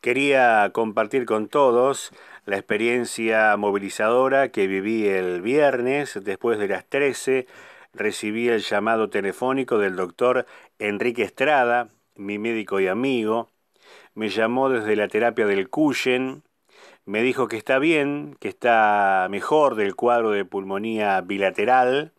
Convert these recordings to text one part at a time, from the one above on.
Quería compartir con todos la experiencia movilizadora que viví el viernes después de las 13. Recibí el llamado telefónico del doctor Enrique Estrada, mi médico y amigo. Me llamó desde la terapia del Cuyen. Me dijo que está bien, que está mejor del cuadro de pulmonía bilateral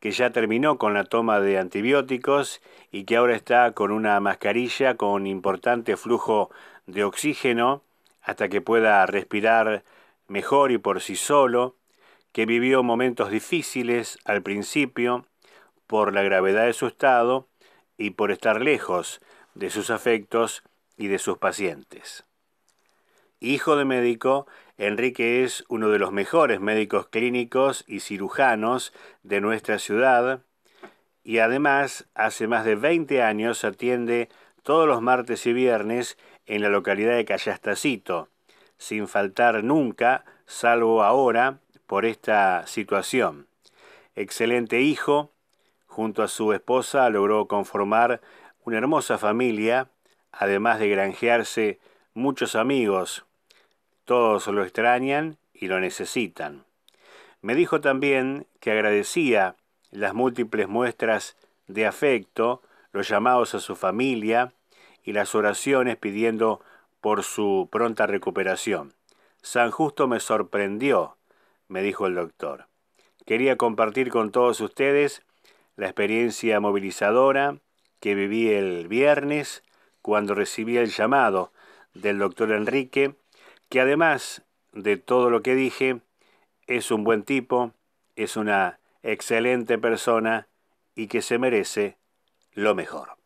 que ya terminó con la toma de antibióticos y que ahora está con una mascarilla con importante flujo de oxígeno hasta que pueda respirar mejor y por sí solo, que vivió momentos difíciles al principio por la gravedad de su estado y por estar lejos de sus afectos y de sus pacientes. Hijo de médico, Enrique es uno de los mejores médicos clínicos y cirujanos de nuestra ciudad y además hace más de 20 años atiende todos los martes y viernes en la localidad de Callastacito, sin faltar nunca, salvo ahora, por esta situación. Excelente hijo, junto a su esposa logró conformar una hermosa familia, además de granjearse muchos amigos todos lo extrañan y lo necesitan. Me dijo también que agradecía las múltiples muestras de afecto, los llamados a su familia y las oraciones pidiendo por su pronta recuperación. San Justo me sorprendió, me dijo el doctor. Quería compartir con todos ustedes la experiencia movilizadora que viví el viernes cuando recibí el llamado del doctor Enrique que además de todo lo que dije, es un buen tipo, es una excelente persona y que se merece lo mejor.